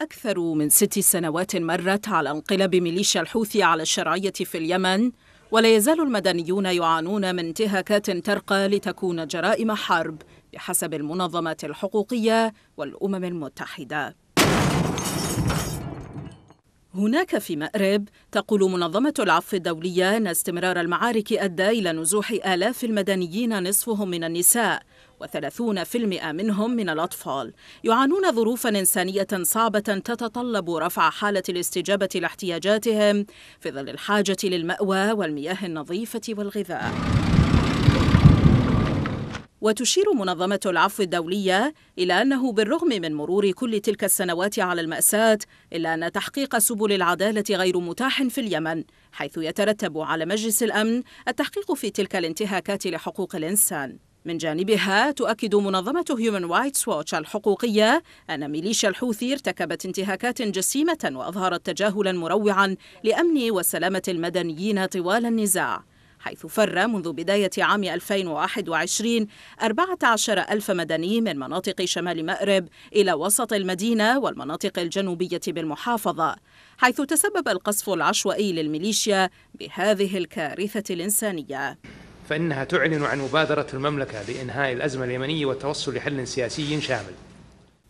أكثر من ست سنوات مرت على انقلاب ميليشيا الحوثي على الشرعية في اليمن ولا يزال المدنيون يعانون من انتهاكات ترقى لتكون جرائم حرب بحسب المنظمات الحقوقية والأمم المتحدة هناك في مأرب تقول منظمة العفو الدولية أن استمرار المعارك أدى إلى نزوح آلاف المدنيين نصفهم من النساء وثلاثون في المئة منهم من الأطفال يعانون ظروفا إنسانية صعبة تتطلب رفع حالة الاستجابة لاحتياجاتهم في ظل الحاجة للمأوى والمياه النظيفة والغذاء وتشير منظمة العفو الدولية إلى أنه بالرغم من مرور كل تلك السنوات على المأساة إلا أن تحقيق سبل العدالة غير متاح في اليمن حيث يترتب على مجلس الأمن التحقيق في تلك الانتهاكات لحقوق الإنسان من جانبها تؤكد منظمة هيومن رايتس ووتش الحقوقية أن ميليشيا الحوثي ارتكبت انتهاكات جسيمة وأظهرت تجاهلا مروعا لأمن وسلامة المدنيين طوال النزاع حيث فر منذ بداية عام 2021 14 ألف مدني من مناطق شمال مأرب إلى وسط المدينة والمناطق الجنوبية بالمحافظة حيث تسبب القصف العشوائي للميليشيا بهذه الكارثة الإنسانية فإنها تعلن عن مبادرة المملكة بإنهاء الأزمة اليمنية والتوصل لحل سياسي شامل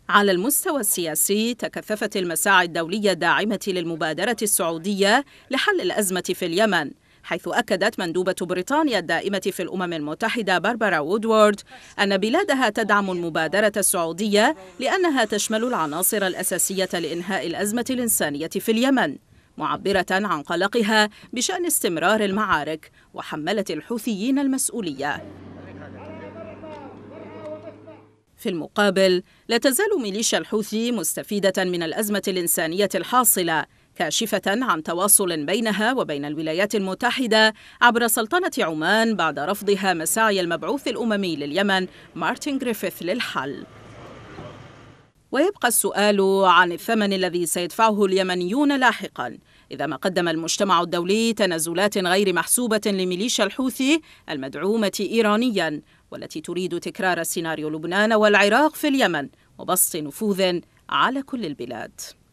على المستوى السياسي تكثفت المساعي الدولية الداعمة للمبادرة السعودية لحل الأزمة في اليمن حيث أكدت مندوبة بريطانيا الدائمة في الأمم المتحدة باربرا وودوارد أن بلادها تدعم المبادرة السعودية لأنها تشمل العناصر الأساسية لإنهاء الأزمة الإنسانية في اليمن معبرة عن قلقها بشأن استمرار المعارك وحملت الحوثيين المسؤولية في المقابل لا تزال ميليشيا الحوثي مستفيدة من الأزمة الإنسانية الحاصلة كاشفة عن تواصل بينها وبين الولايات المتحدة عبر سلطنة عمان بعد رفضها مساعي المبعوث الأممي لليمن مارتن غريفيث للحل ويبقى السؤال عن الثمن الذي سيدفعه اليمنيون لاحقا إذا ما قدم المجتمع الدولي تنازلات غير محسوبة لميليشيا الحوثي المدعومة إيرانيا والتي تريد تكرار سيناريو لبنان والعراق في اليمن وبسط نفوذ على كل البلاد